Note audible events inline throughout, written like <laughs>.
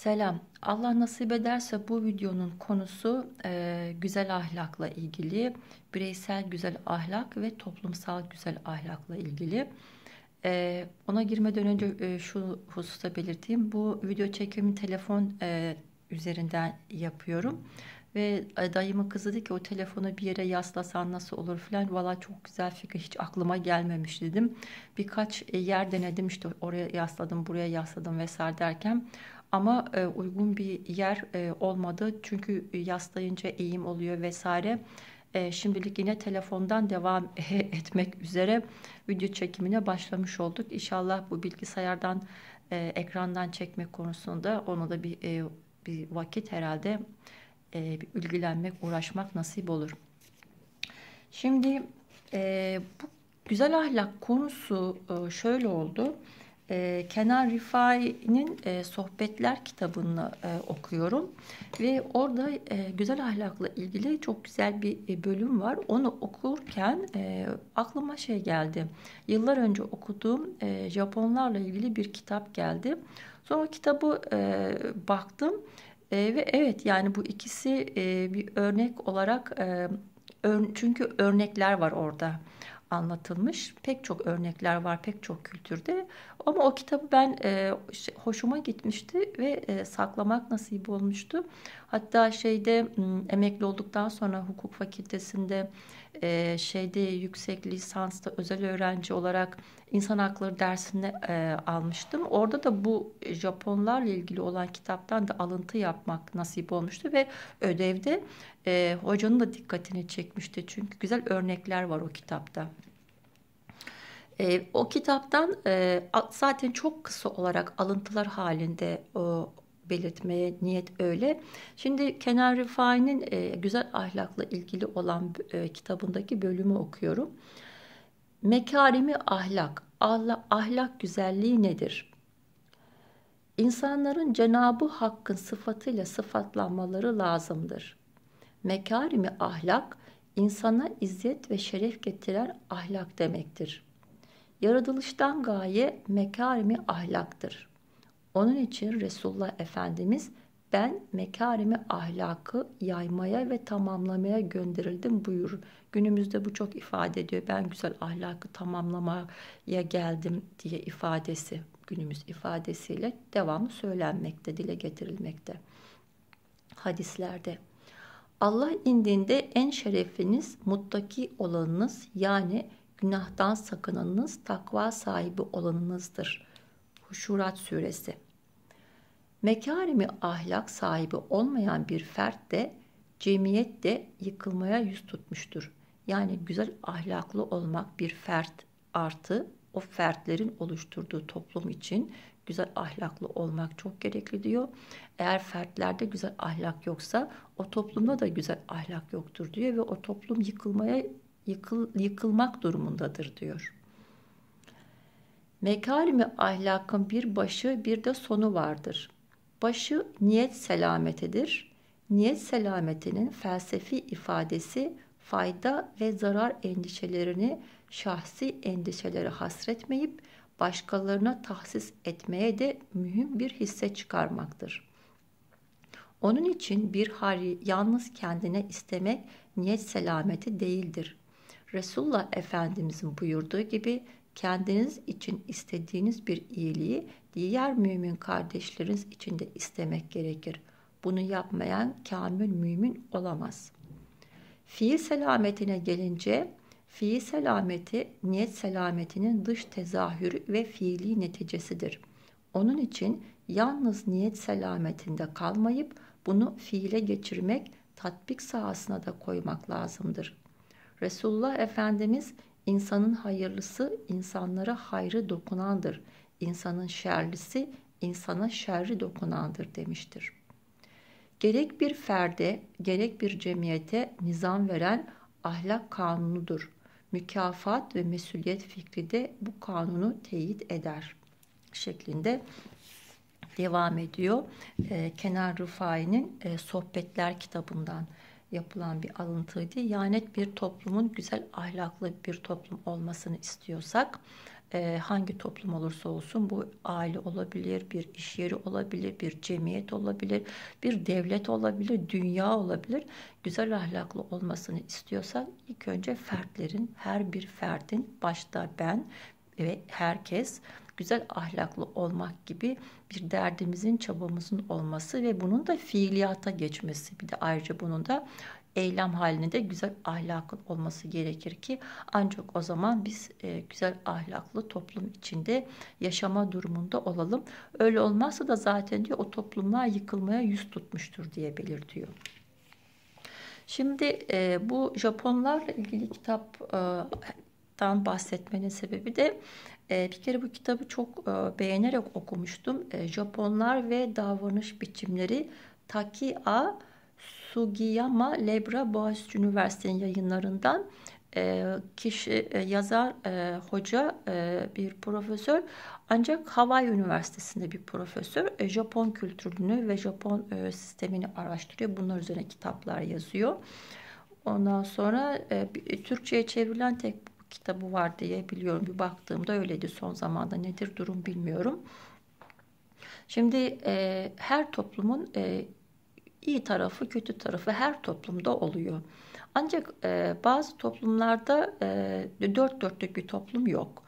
Selam. Allah nasip ederse bu videonun konusu e, güzel ahlakla ilgili, bireysel güzel ahlak ve toplumsal güzel ahlakla ilgili. E, ona girmeden önce e, şu hususta belirteyim. Bu video çekimi telefon e, üzerinden yapıyorum. Ve e, dayımın kızı dedi ki o telefonu bir yere yaslasan nasıl olur filan. Valla çok güzel fikir hiç aklıma gelmemiş dedim. Birkaç e, yer denedim işte oraya yasladım buraya yasladım vesaire derken ama e, uygun bir yer e, olmadı. Çünkü e, yaslayınca eğim oluyor vesaire. E, şimdilik yine telefondan devam <laughs> etmek üzere video çekimine başlamış olduk. İnşallah bu bilgisayardan e, ekrandan çekmek konusunda ona da bir, e, bir vakit herhalde e, bir ilgilenmek, uğraşmak nasip olur. Şimdi e, bu güzel ahlak konusu e, şöyle oldu e, Kenan Rifai'nin e, Sohbetler kitabını e, okuyorum ve orada e, güzel ahlakla ilgili çok güzel bir e, bölüm var. Onu okurken e, aklıma şey geldi. Yıllar önce okuduğum e, Japonlarla ilgili bir kitap geldi. Sonra kitabı e, baktım e, ve evet yani bu ikisi e, bir örnek olarak e, ör, çünkü örnekler var orada anlatılmış. Pek çok örnekler var pek çok kültürde. Ama o kitabı ben e, hoşuma gitmişti ve e, saklamak nasip olmuştu. Hatta şeyde emekli olduktan sonra hukuk fakültesinde e, şeyde yüksek lisansta özel öğrenci olarak insan hakları dersini e, almıştım. Orada da bu Japonlarla ilgili olan kitaptan da alıntı yapmak nasip olmuştu ve ödevde e, hocanın da dikkatini çekmişti. Çünkü güzel örnekler var o kitapta. E, o kitaptan e, zaten çok kısa olarak alıntılar halinde o, belirtmeye niyet öyle. Şimdi Kenan Rifai'nin e, güzel ahlakla ilgili olan e, kitabındaki bölümü okuyorum. Mekarimi ahlak, Allah, ahlak güzelliği nedir? İnsanların Cenabı Hakk'ın sıfatıyla sıfatlanmaları lazımdır. Mekarimi ahlak, insana izzet ve şeref getiren ahlak demektir. Yaratılıştan gaye mekarimi ahlaktır. Onun için Resulullah Efendimiz ben mekarimi ahlakı yaymaya ve tamamlamaya gönderildim buyur. Günümüzde bu çok ifade ediyor. Ben güzel ahlakı tamamlamaya geldim diye ifadesi günümüz ifadesiyle devamlı söylenmekte, dile getirilmekte. Hadislerde Allah indiğinde en şerefiniz, muttaki olanınız yani günahtan sakınanınız, takva sahibi olanınızdır.'' Huşurat Suresi Mekarimi ahlak sahibi olmayan bir fert de cemiyet de yıkılmaya yüz tutmuştur. Yani güzel ahlaklı olmak bir fert artı o fertlerin oluşturduğu toplum için güzel ahlaklı olmak çok gerekli diyor. Eğer fertlerde güzel ahlak yoksa o toplumda da güzel ahlak yoktur diyor ve o toplum yıkılmaya yıkıl, yıkılmak durumundadır diyor. Mekalimi ahlakın bir başı bir de sonu vardır. Başı niyet selametidir. Niyet selametinin felsefi ifadesi fayda ve zarar endişelerini şahsi endişelere hasretmeyip başkalarına tahsis etmeye de mühim bir hisse çıkarmaktır. Onun için bir hali yalnız kendine istemek niyet selameti değildir. Resulullah Efendimizin buyurduğu gibi kendiniz için istediğiniz bir iyiliği diğer mümin kardeşleriniz için de istemek gerekir. Bunu yapmayan kamil mümin olamaz. Fiil selametine gelince fiil selameti niyet selametinin dış tezahürü ve fiili neticesidir. Onun için yalnız niyet selametinde kalmayıp bunu fiile geçirmek, tatbik sahasına da koymak lazımdır. Resulullah Efendimiz insanın hayırlısı insanlara hayrı dokunandır. İnsanın şerlisi insana şerri dokunandır demiştir. Gerek bir ferde, gerek bir cemiyete nizam veren ahlak kanunudur. Mükafat ve mesuliyet fikri de bu kanunu teyit eder şeklinde devam ediyor. Ee, Kenan Rufai'nin e, Sohbetler kitabından yapılan bir alıntıydı. Yani bir toplumun güzel ahlaklı bir toplum olmasını istiyorsak e, hangi toplum olursa olsun bu aile olabilir, bir iş yeri olabilir, bir cemiyet olabilir, bir devlet olabilir, dünya olabilir. Güzel ahlaklı olmasını istiyorsak ilk önce fertlerin, her bir ferdin başta ben ve herkes güzel ahlaklı olmak gibi bir derdimizin çabamızın olması ve bunun da fiiliyata geçmesi bir de ayrıca bunun da eylem halinde güzel ahlakın olması gerekir ki ancak o zaman biz e, güzel ahlaklı toplum içinde yaşama durumunda olalım. Öyle olmazsa da zaten diyor o toplumlar yıkılmaya yüz tutmuştur diye belirtiyor. Şimdi e, bu Japonlarla ilgili kitaptan bahsetmenin sebebi de ee, bir kere bu kitabı çok e, beğenerek okumuştum. Ee, Japonlar ve davranış biçimleri Takia Sugiyama Lebra Boğaziçi Üniversitesi'nin yayınlarından e, kişi e, yazar hoca bir profesör ancak Hawaii Üniversitesi'nde bir profesör Japon kültürünü ve Japon sistemini araştırıyor. Bunlar üzerine kitaplar yazıyor. Ondan sonra Türkçe'ye çevrilen tek kitabı var diye biliyorum. Bir baktığımda öyleydi son zamanda nedir durum bilmiyorum. Şimdi e, her toplumun e, iyi tarafı kötü tarafı her toplumda oluyor. Ancak e, bazı toplumlarda e, dört dörtlük bir toplum yok.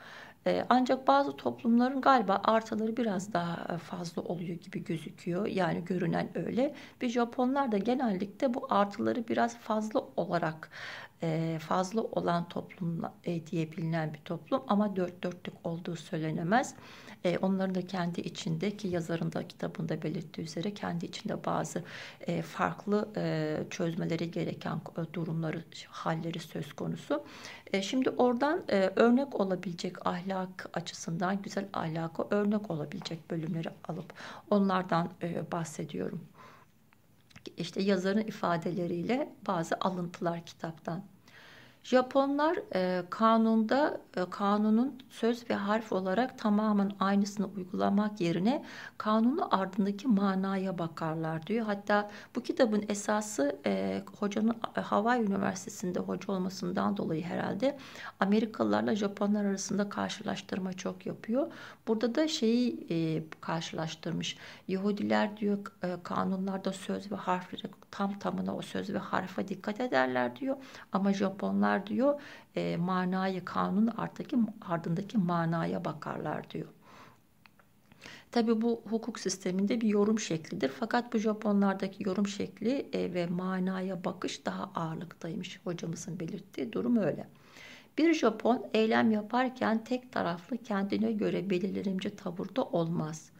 E, ancak bazı toplumların galiba artıları biraz daha fazla oluyor gibi gözüküyor. Yani görünen öyle. Ve Japonlar da genellikle bu artıları biraz fazla olarak e, fazla olan toplum e, diye bilinen bir toplum ama dört dörtlük olduğu söylenemez. E, onların da kendi içindeki yazarın da kitabında belirttiği üzere kendi içinde bazı e, farklı e, çözmeleri gereken durumları, halleri söz konusu. şimdi oradan örnek olabilecek ahlak açısından güzel ahlaka örnek olabilecek bölümleri alıp onlardan bahsediyorum işte yazarın ifadeleriyle bazı alıntılar kitaptan. Japonlar e, kanunda e, kanunun söz ve harf olarak tamamen aynısını uygulamak yerine kanunun ardındaki manaya bakarlar diyor. Hatta bu kitabın esası e, hocanın e, Hawaii Üniversitesi'nde hoca olmasından dolayı herhalde Amerikalılarla Japonlar arasında karşılaştırma çok yapıyor. Burada da şeyi e, karşılaştırmış. Yahudiler diyor e, kanunlarda söz ve harfleri tam tamına o söz ve harf'e dikkat ederler diyor. Ama Japonlar bakarlar diyor. E, manayı kanun arttaki ardındaki manaya bakarlar diyor. Tabii bu hukuk sisteminde bir yorum şeklidir. Fakat bu Japonlardaki yorum şekli e, ve manaya bakış daha ağırlıktaymış. Hocamızın belirttiği durum öyle. Bir Japon eylem yaparken tek taraflı kendine göre belirlenimci tavırda olmaz.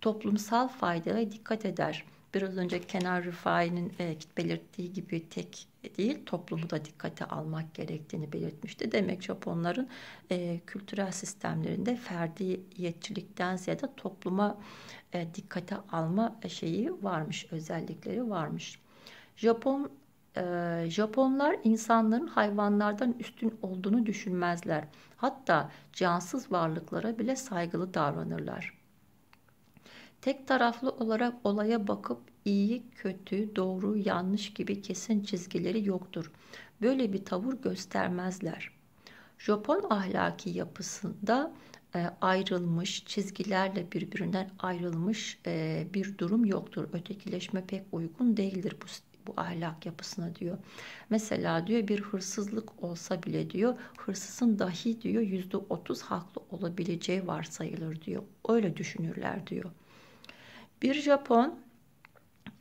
Toplumsal faydaya dikkat eder. Biraz önce Kenan Rifai'nin e, belirttiği gibi tek e, değil toplumu da dikkate almak gerektiğini belirtmişti. Demek Japonların e, kültürel sistemlerinde ferdi ferdiyetçilikten ziyade topluma e, dikkate alma e, şeyi varmış, özellikleri varmış. Japon e, Japonlar insanların hayvanlardan üstün olduğunu düşünmezler. Hatta cansız varlıklara bile saygılı davranırlar. Tek taraflı olarak olaya bakıp iyi, kötü, doğru, yanlış gibi kesin çizgileri yoktur. Böyle bir tavır göstermezler. Japon ahlaki yapısında e, ayrılmış, çizgilerle birbirinden ayrılmış e, bir durum yoktur. Ötekileşme pek uygun değildir bu bu ahlak yapısına diyor. Mesela diyor bir hırsızlık olsa bile diyor hırsızın dahi diyor yüzde otuz haklı olabileceği varsayılır diyor. Öyle düşünürler diyor. Bir Japon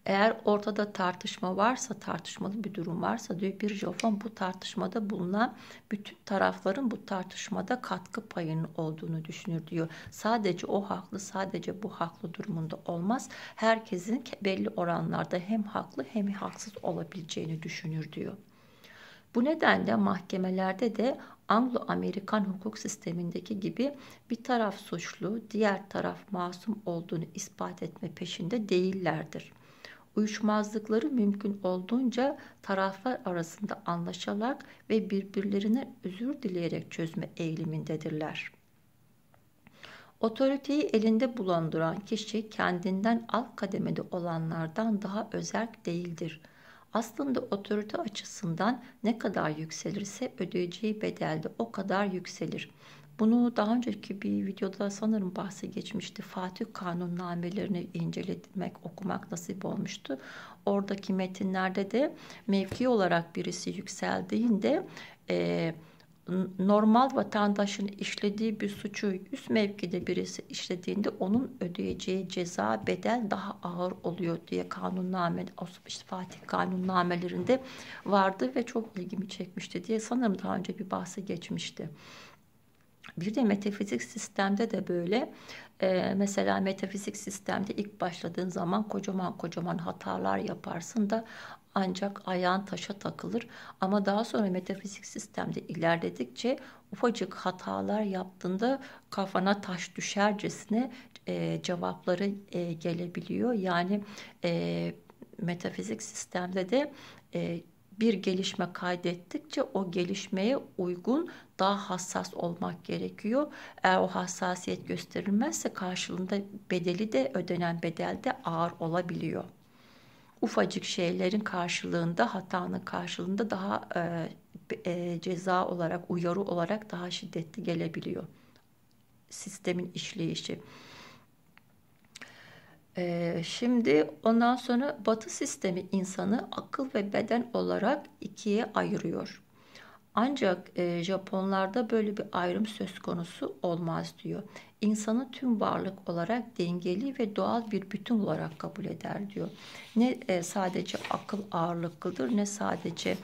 eğer ortada tartışma varsa, tartışmalı bir durum varsa diyor bir Japon bu tartışmada bulunan bütün tarafların bu tartışmada katkı payının olduğunu düşünür diyor. Sadece o haklı, sadece bu haklı durumunda olmaz. Herkesin belli oranlarda hem haklı hem haksız olabileceğini düşünür diyor. Bu nedenle mahkemelerde de Anglo-Amerikan hukuk sistemindeki gibi bir taraf suçlu, diğer taraf masum olduğunu ispat etme peşinde değillerdir. Uyuşmazlıkları mümkün olduğunca taraflar arasında anlaşarak ve birbirlerine özür dileyerek çözme eğilimindedirler. Otoriteyi elinde bulunduran kişi kendinden alt kademede olanlardan daha özerk değildir.'' Aslında otorite açısından ne kadar yükselirse ödeyeceği bedelde o kadar yükselir. Bunu daha önceki bir videoda sanırım bahsi geçmişti. Fatih Kanun kanunnamelerine incelemek, okumak nasip olmuştu. Oradaki metinlerde de mevki olarak birisi yükseldiğinde... E, normal vatandaşın işlediği bir suçu üst mevkide birisi işlediğinde onun ödeyeceği ceza bedel daha ağır oluyor diye kanunname işte Fatih kanunnamelerinde vardı ve çok ilgimi çekmişti diye sanırım daha önce bir bahsi geçmişti. Bir de metafizik sistemde de böyle e, mesela metafizik sistemde ilk başladığın zaman kocaman kocaman hatalar yaparsın da ancak ayağın taşa takılır ama daha sonra metafizik sistemde ilerledikçe ufacık hatalar yaptığında kafana taş düşercesine e, cevapları e, gelebiliyor. Yani e, metafizik sistemde de e, bir gelişme kaydettikçe o gelişmeye uygun daha hassas olmak gerekiyor. Eğer o hassasiyet gösterilmezse karşılığında bedeli de ödenen bedel de ağır olabiliyor ufacık şeylerin karşılığında hatanın karşılığında daha e, e, ceza olarak uyarı olarak daha şiddetli gelebiliyor sistemin işleyişi. E, şimdi ondan sonra Batı sistemi insanı akıl ve beden olarak ikiye ayırıyor. Ancak e, Japonlarda böyle bir ayrım söz konusu olmaz diyor. İnsanı tüm varlık olarak dengeli ve doğal bir bütün olarak kabul eder diyor. Ne e, sadece akıl ağırlıklıdır ne sadece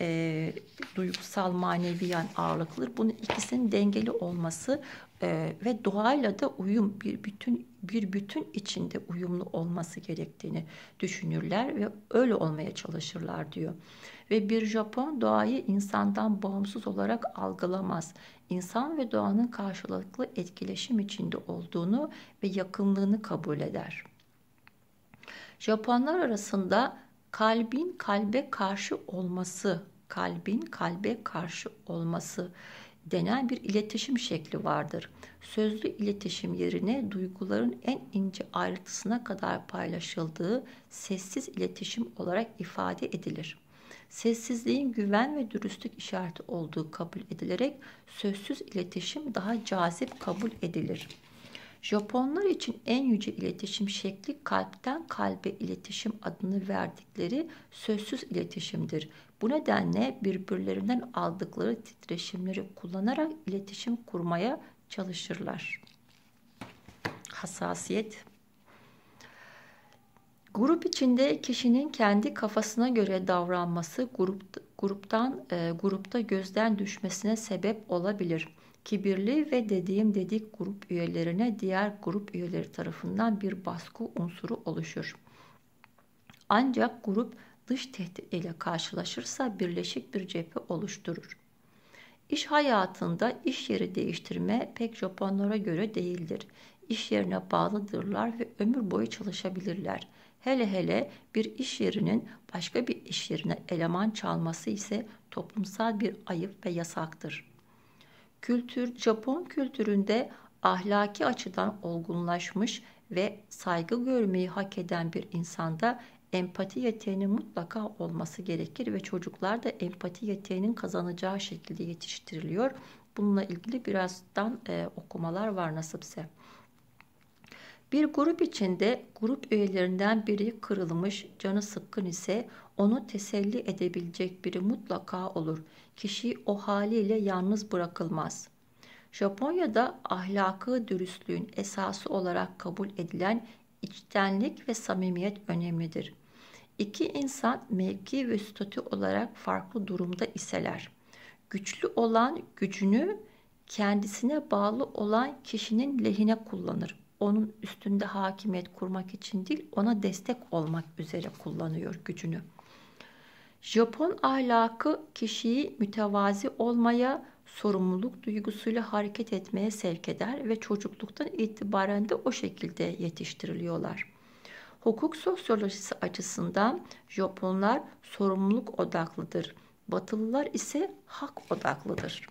e, duygusal manevi yan ağırlıklıdır. Bunun ikisinin dengeli olması e, ve doğayla da uyum bir bütün bir bütün içinde uyumlu olması gerektiğini düşünürler ve öyle olmaya çalışırlar diyor. Ve bir Japon doğayı insandan bağımsız olarak algılamaz. İnsan ve doğanın karşılıklı etkileşim içinde olduğunu ve yakınlığını kabul eder. Japonlar arasında kalbin kalbe karşı olması, kalbin kalbe karşı olması denen bir iletişim şekli vardır. Sözlü iletişim yerine duyguların en ince ayrıntısına kadar paylaşıldığı sessiz iletişim olarak ifade edilir. Sessizliğin güven ve dürüstlük işareti olduğu kabul edilerek sözsüz iletişim daha cazip kabul edilir.'' Japonlar için en yüce iletişim şekli kalpten kalbe iletişim adını verdikleri sözsüz iletişimdir. Bu nedenle birbirlerinden aldıkları titreşimleri kullanarak iletişim kurmaya çalışırlar. Hassasiyet Grup içinde kişinin kendi kafasına göre davranması grup, gruptan e, grupta gözden düşmesine sebep olabilir kibirli ve dediğim dedik grup üyelerine diğer grup üyeleri tarafından bir baskı unsuru oluşur. Ancak grup dış tehdit ile karşılaşırsa birleşik bir cephe oluşturur. İş hayatında iş yeri değiştirme pek Japonlara göre değildir. İş yerine bağlıdırlar ve ömür boyu çalışabilirler. Hele hele bir iş yerinin başka bir iş yerine eleman çalması ise toplumsal bir ayıp ve yasaktır. Kültür Japon kültüründe ahlaki açıdan olgunlaşmış ve saygı görmeyi hak eden bir insanda empati yeteneğinin mutlaka olması gerekir ve çocuklar da empati yeteneğinin kazanacağı şekilde yetiştiriliyor. Bununla ilgili birazdan e, okumalar var nasipse. Bir grup içinde grup üyelerinden biri kırılmış, canı sıkkın ise onu teselli edebilecek biri mutlaka olur kişi o haliyle yalnız bırakılmaz. Japonya'da ahlakı dürüstlüğün esası olarak kabul edilen içtenlik ve samimiyet önemlidir. İki insan mevki ve statü olarak farklı durumda iseler. Güçlü olan gücünü kendisine bağlı olan kişinin lehine kullanır. Onun üstünde hakimiyet kurmak için değil, ona destek olmak üzere kullanıyor gücünü.'' Japon ahlakı kişiyi mütevazi olmaya, sorumluluk duygusuyla hareket etmeye sevk eder ve çocukluktan itibaren de o şekilde yetiştiriliyorlar. Hukuk sosyolojisi açısından Japonlar sorumluluk odaklıdır. Batılılar ise hak odaklıdır.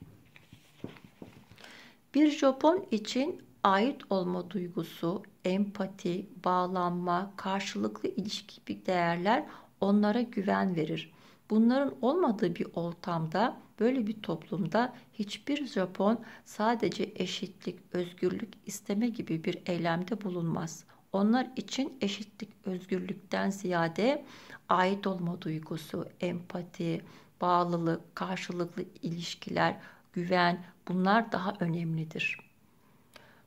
Bir Japon için ait olma duygusu, empati, bağlanma, karşılıklı ilişki gibi değerler onlara güven verir. Bunların olmadığı bir ortamda, böyle bir toplumda hiçbir Japon sadece eşitlik, özgürlük isteme gibi bir eylemde bulunmaz. Onlar için eşitlik, özgürlükten ziyade ait olma duygusu, empati, bağlılık, karşılıklı ilişkiler, güven bunlar daha önemlidir.''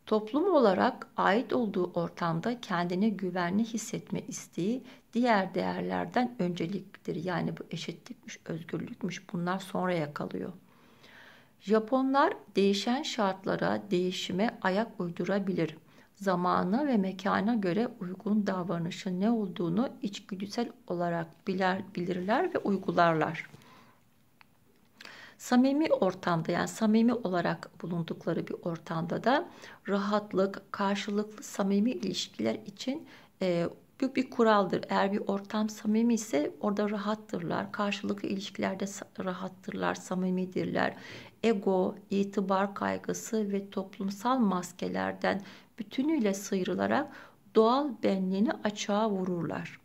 Toplum olarak ait olduğu ortamda kendini güvenli hissetme isteği diğer değerlerden önceliktir. Yani bu eşitlikmiş, özgürlükmüş bunlar sonraya kalıyor. Japonlar değişen şartlara, değişime ayak uydurabilir. Zamana ve mekana göre uygun davranışın ne olduğunu içgüdüsel olarak biler, bilirler ve uygularlar. Samimi ortamda yani samimi olarak bulundukları bir ortamda da rahatlık, karşılıklı samimi ilişkiler için e, büyük bir kuraldır. Eğer bir ortam samimi ise orada rahattırlar. Karşılıklı ilişkilerde rahattırlar, samimidirler. Ego, itibar kaygısı ve toplumsal maskelerden bütünüyle sıyrılarak doğal benliğini açığa vururlar.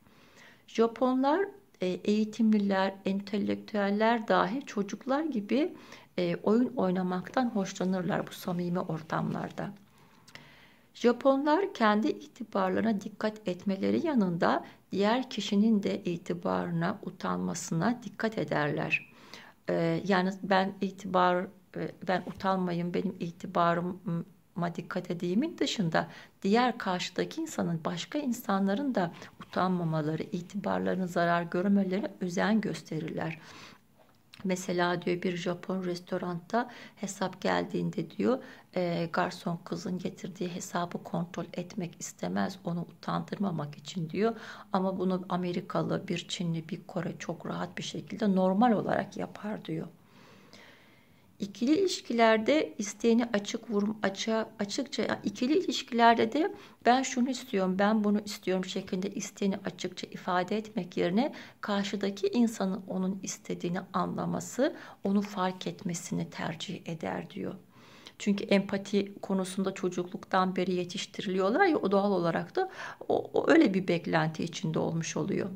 Japonlar e, eğitimliler, entelektüeller dahi çocuklar gibi e, oyun oynamaktan hoşlanırlar bu samimi ortamlarda. Japonlar kendi itibarlarına dikkat etmeleri yanında diğer kişinin de itibarına, utanmasına dikkat ederler. E, yani ben itibar, ben utanmayın, benim itibarıma dikkat edeyimin dışında diğer karşıdaki insanın başka insanların da utanmamaları, itibarlarını zarar görmelerine özen gösterirler. Mesela diyor bir Japon restoranda hesap geldiğinde diyor e, garson kızın getirdiği hesabı kontrol etmek istemez onu utandırmamak için diyor. Ama bunu Amerikalı bir Çinli bir Kore çok rahat bir şekilde normal olarak yapar diyor. İkili ilişkilerde isteğini açık vurum açığa açıkça ikili ilişkilerde de ben şunu istiyorum, ben bunu istiyorum şeklinde isteğini açıkça ifade etmek yerine karşıdaki insanın onun istediğini anlaması, onu fark etmesini tercih eder diyor. Çünkü empati konusunda çocukluktan beri yetiştiriliyorlar ya o doğal olarak da o, o öyle bir beklenti içinde olmuş oluyor.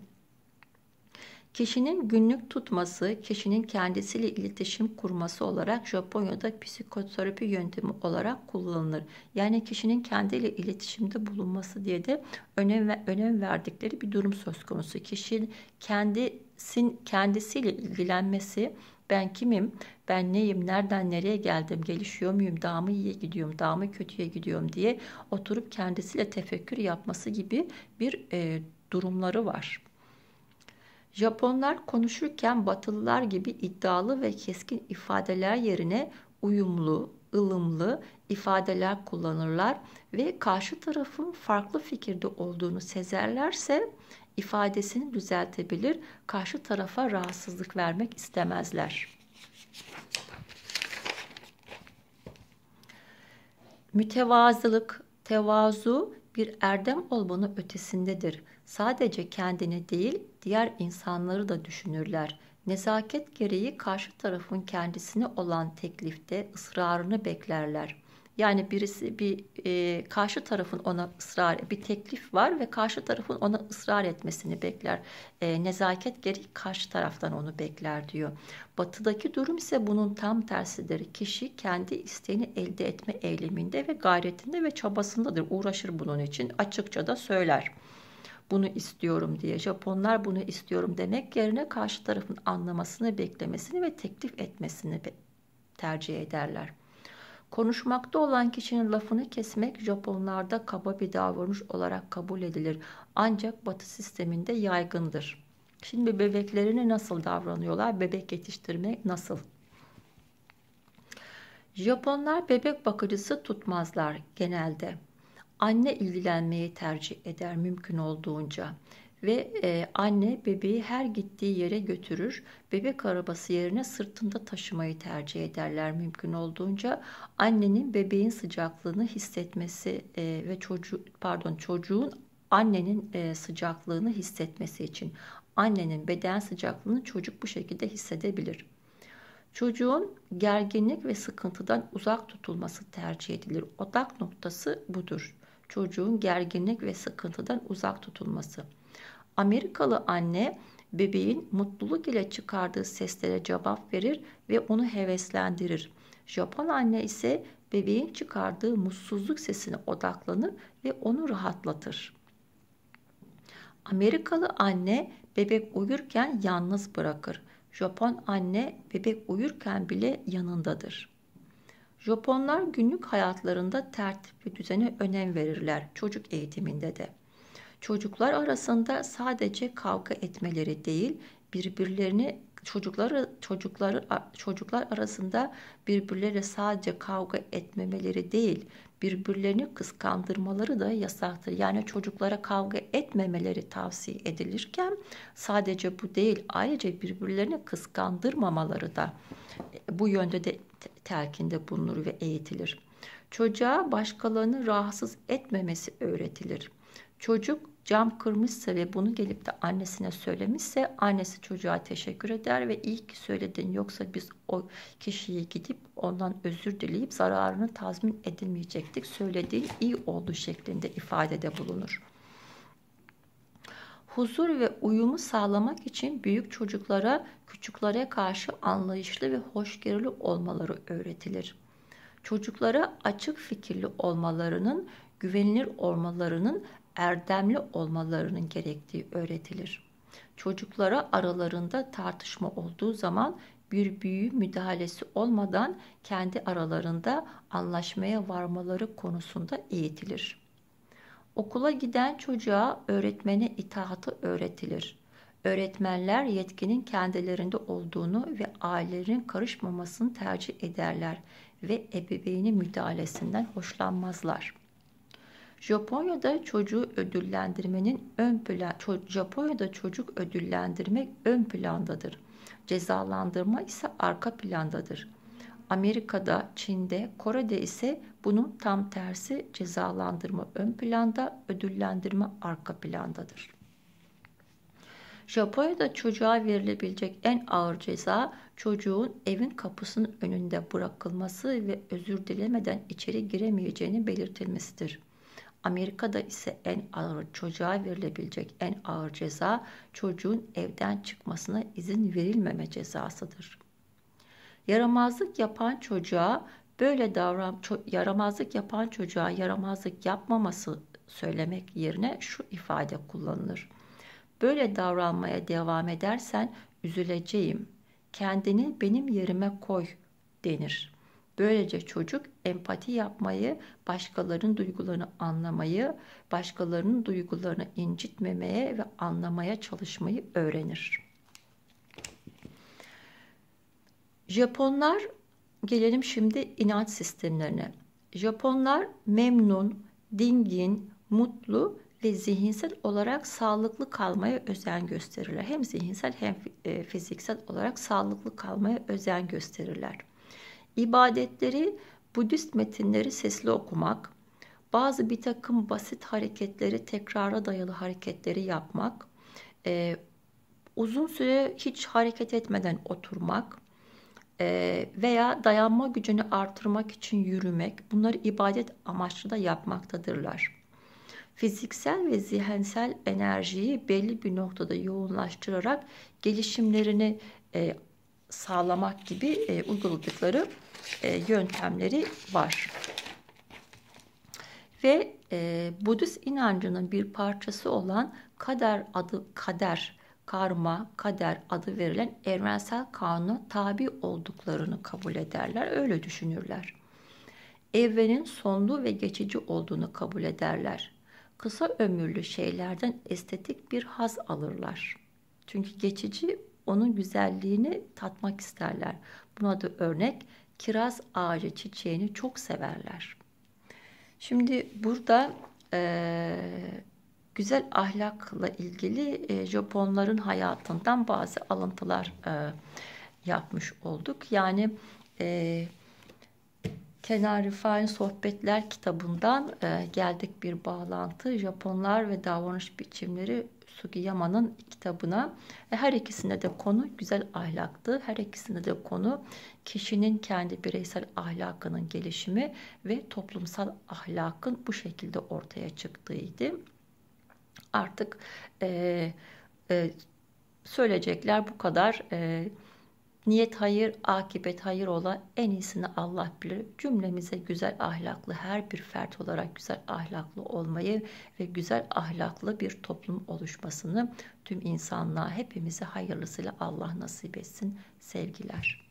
Kişinin günlük tutması, kişinin kendisiyle iletişim kurması olarak Japonya'da psikoterapi yöntemi olarak kullanılır. Yani kişinin kendiyle iletişimde bulunması diye de önem, ve önem verdikleri bir durum söz konusu. Kişinin kendisin, kendisiyle ilgilenmesi, ben kimim, ben neyim, nereden nereye geldim, gelişiyor muyum, daha mı iyiye gidiyorum, daha mı kötüye gidiyorum diye oturup kendisiyle tefekkür yapması gibi bir e, durumları var. Japonlar konuşurken Batılılar gibi iddialı ve keskin ifadeler yerine uyumlu, ılımlı ifadeler kullanırlar ve karşı tarafın farklı fikirde olduğunu sezerlerse ifadesini düzeltebilir, karşı tarafa rahatsızlık vermek istemezler. Mütevazılık, tevazu bir erdem olmanın ötesindedir. Sadece kendini değil diğer insanları da düşünürler. Nezaket gereği karşı tarafın kendisine olan teklifte ısrarını beklerler. Yani birisi bir e, karşı tarafın ona ısrar bir teklif var ve karşı tarafın ona ısrar etmesini bekler. E, nezaket gereği karşı taraftan onu bekler diyor. Batıdaki durum ise bunun tam tersidir. Kişi kendi isteğini elde etme eyleminde ve gayretinde ve çabasındadır. Uğraşır bunun için açıkça da söyler bunu istiyorum diye Japonlar bunu istiyorum demek yerine karşı tarafın anlamasını beklemesini ve teklif etmesini tercih ederler. Konuşmakta olan kişinin lafını kesmek Japonlarda kaba bir davranış olarak kabul edilir. Ancak batı sisteminde yaygındır. Şimdi bebeklerini nasıl davranıyorlar? Bebek yetiştirmek nasıl? Japonlar bebek bakıcısı tutmazlar genelde anne ilgilenmeyi tercih eder mümkün olduğunca ve e, anne bebeği her gittiği yere götürür. Bebek arabası yerine sırtında taşımayı tercih ederler mümkün olduğunca. Annenin bebeğin sıcaklığını hissetmesi e, ve çocuğu pardon çocuğun annenin e, sıcaklığını hissetmesi için annenin beden sıcaklığını çocuk bu şekilde hissedebilir. Çocuğun gerginlik ve sıkıntıdan uzak tutulması tercih edilir. Odak noktası budur çocuğun gerginlik ve sıkıntıdan uzak tutulması. Amerikalı anne bebeğin mutluluk ile çıkardığı seslere cevap verir ve onu heveslendirir. Japon anne ise bebeğin çıkardığı mutsuzluk sesine odaklanır ve onu rahatlatır. Amerikalı anne bebek uyurken yalnız bırakır. Japon anne bebek uyurken bile yanındadır. Japonlar günlük hayatlarında tertip ve düzene önem verirler çocuk eğitiminde de. Çocuklar arasında sadece kavga etmeleri değil, birbirlerini çocuklar çocukları çocuklar arasında birbirleriyle sadece kavga etmemeleri değil, birbirlerini kıskandırmaları da yasaktır. Yani çocuklara kavga etmemeleri tavsiye edilirken sadece bu değil, ayrıca birbirlerini kıskandırmamaları da bu yönde de telkinde bulunur ve eğitilir. Çocuğa başkalarını rahatsız etmemesi öğretilir. Çocuk cam kırmışsa ve bunu gelip de annesine söylemişse annesi çocuğa teşekkür eder ve ilk ki söyledin yoksa biz o kişiye gidip ondan özür dileyip zararını tazmin edilmeyecektik söylediği iyi oldu şeklinde ifadede bulunur huzur ve uyumu sağlamak için büyük çocuklara, küçüklere karşı anlayışlı ve hoşgörülü olmaları öğretilir. Çocuklara açık fikirli olmalarının, güvenilir olmalarının, erdemli olmalarının gerektiği öğretilir. Çocuklara aralarında tartışma olduğu zaman bir büyü müdahalesi olmadan kendi aralarında anlaşmaya varmaları konusunda eğitilir.'' Okula giden çocuğa öğretmene itaati öğretilir. Öğretmenler yetkinin kendilerinde olduğunu ve ailelerin karışmamasını tercih ederler ve ebeveynin müdahalesinden hoşlanmazlar. Japonya'da çocuğu ödüllendirmenin ön plan Japonya'da çocuk ödüllendirmek ön plandadır. Cezalandırma ise arka plandadır. Amerika'da, Çin'de, Kore'de ise bunun tam tersi cezalandırma ön planda, ödüllendirme arka plandadır. Japonya'da çocuğa verilebilecek en ağır ceza çocuğun evin kapısının önünde bırakılması ve özür dilemeden içeri giremeyeceğini belirtilmesidir. Amerika'da ise en ağır çocuğa verilebilecek en ağır ceza çocuğun evden çıkmasına izin verilmeme cezasıdır. Yaramazlık yapan çocuğa böyle davran yaramazlık yapan çocuğa yaramazlık yapmaması söylemek yerine şu ifade kullanılır. Böyle davranmaya devam edersen üzüleceğim. Kendini benim yerime koy denir. Böylece çocuk empati yapmayı, başkalarının duygularını anlamayı, başkalarının duygularını incitmemeye ve anlamaya çalışmayı öğrenir. Japonlar gelelim şimdi inanç sistemlerine. Japonlar memnun, dingin, mutlu ve zihinsel olarak sağlıklı kalmaya özen gösterirler. Hem zihinsel hem e, fiziksel olarak sağlıklı kalmaya özen gösterirler. İbadetleri Budist metinleri sesli okumak, bazı bir takım basit hareketleri tekrara dayalı hareketleri yapmak, e, uzun süre hiç hareket etmeden oturmak, veya dayanma gücünü artırmak için yürümek, bunları ibadet amaçlı da yapmaktadırlar. Fiziksel ve zihinsel enerjiyi belli bir noktada yoğunlaştırarak gelişimlerini sağlamak gibi uyguladıkları yöntemleri var. Ve Budist inancının bir parçası olan kader adı kader karma, kader adı verilen evrensel kanuna tabi olduklarını kabul ederler. Öyle düşünürler. Evrenin sonlu ve geçici olduğunu kabul ederler. Kısa ömürlü şeylerden estetik bir haz alırlar. Çünkü geçici onun güzelliğini tatmak isterler. Buna da örnek kiraz ağacı çiçeğini çok severler. Şimdi burada ee, güzel ahlakla ilgili e, Japonların hayatından bazı alıntılar e, yapmış olduk. Yani e, Kenar Sohbetler kitabından e, geldik bir bağlantı. Japonlar ve davranış biçimleri Sugiyama'nın kitabına. her ikisinde de konu güzel ahlaktı. Her ikisinde de konu kişinin kendi bireysel ahlakının gelişimi ve toplumsal ahlakın bu şekilde ortaya çıktığıydı artık e, e, söyleyecekler bu kadar e, niyet hayır akibet hayır ola en iyisini Allah bilir cümlemize güzel ahlaklı her bir fert olarak güzel ahlaklı olmayı ve güzel ahlaklı bir toplum oluşmasını tüm insanlığa hepimize hayırlısıyla Allah nasip etsin sevgiler.